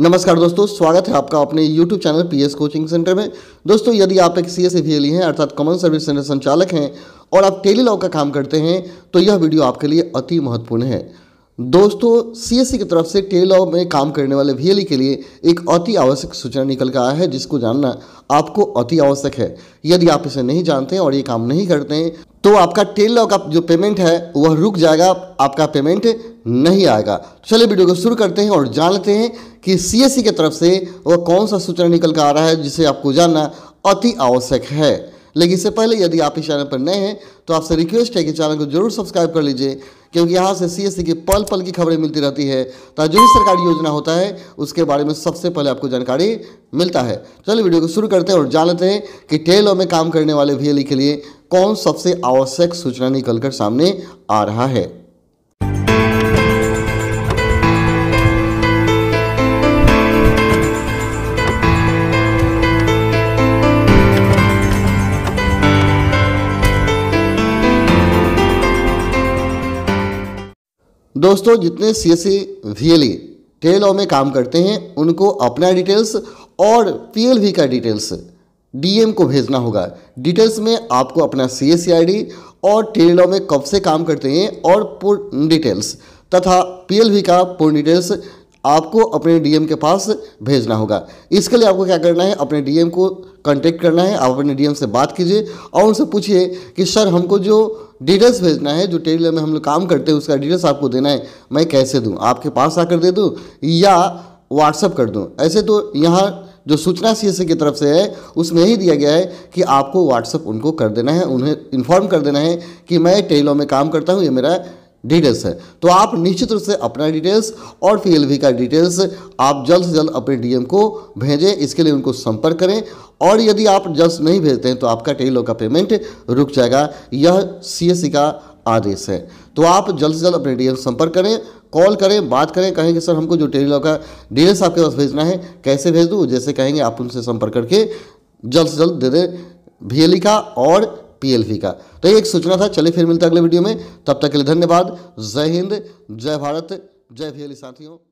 नमस्कार दोस्तों स्वागत है आपका अपने YouTube channel S coaching centre में दोस्तों यदि आप एक सी एस e हैं अर्थात कॉमन सर्विस सेंटर संचालक हैं और आप टेली लॉ का काम करते हैं तो यह वीडियो आपके लिए अति महत्वपूर्ण है दोस्तों सीएससी की तरफ से टेलॉ में काम करने वाले वीएलई e के लिए एक अति आवश्यक सूचना निकल कर आया है जिसको जानना आपको अति आवश्यक है यदि आप इसे नहीं जानते हैं और ये काम नहीं करते हैं तो आपका लॉ का जो पेमेंट है वह रुक जाएगा आपका पेमेंट नहीं आएगा तो चलिए वीडियो को शुरू करते हैं और जान लेते हैं कि सी की तरफ से वह कौन सा सूचना निकल कर आ रहा है जिसे आपको जानना अति आवश्यक है लेकिन इससे पहले यदि आप इस चैनल पर नए हैं तो आपसे रिक्वेस्ट है कि चैनल को जरूर सब्सक्राइब कर लीजिए क्योंकि यहाँ से सी की पल पल की खबरें मिलती रहती है तो जो भी सरकारी योजना होता है उसके बारे में सबसे पहले आपको जानकारी मिलता है तो चलिए वीडियो को शुरू करते हैं और जान लेते हैं कि टेलो में काम करने वाले वी के लिए कौन सबसे आवश्यक सूचना निकलकर सामने आ रहा है दोस्तों जितने C S C V L में काम करते हैं उनको अपना डिटेल्स और पी एल वी का डिटेल्स डीएम को भेजना होगा डिटेल्स में आपको अपना C S C I D और टेल में कब से काम करते हैं और पूर्ण डिटेल्स तथा पी एल वी का पूर्ण डिटेल्स आपको अपने डीएम के पास भेजना होगा इसके लिए आपको क्या करना है अपने डीएम को कांटेक्ट करना है आप अपने डीएम से बात कीजिए और उनसे पूछिए कि सर हमको जो डिटेल्स भेजना है जो टेलर में हम लोग काम करते हैं उसका डिटेल्स आपको देना है मैं कैसे दूँ आपके पास आकर दे दूँ या व्हाट्सअप कर दूँ ऐसे तो यहाँ जो सूचना सी एस की तरफ से है उसमें ही दिया गया है कि आपको व्हाट्सअप उनको कर देना है उन्हें इन्फॉर्म कर देना है कि मैं टेलों में काम करता हूँ ये मेरा डिटेल्स है तो आप निश्चित रूप से अपना डिटेल्स और पीएलवी का डिटेल्स आप जल्द से जल्द अपने डीएम को भेजें इसके लिए उनको संपर्क करें और यदि आप जल्द नहीं भेजते हैं तो आपका टेलो का पेमेंट रुक जाएगा यह सीएससी का आदेश है तो आप जल्द से जल्द अपने डीएम संपर्क करें कॉल करें बात करें कहें कि सर हमको जो टेलो का डिटेल्स आपके पास भेजना है कैसे भेज दूँ जैसे कहेंगे आप उनसे संपर्क करके जल्द से जल्द दे दें भी का और पीएलसी का तो ये एक सूचना था चलिए फिर मिलते हैं अगले वीडियो में तब तक के लिए धन्यवाद जय हिंद जय भारत जय भील साथियों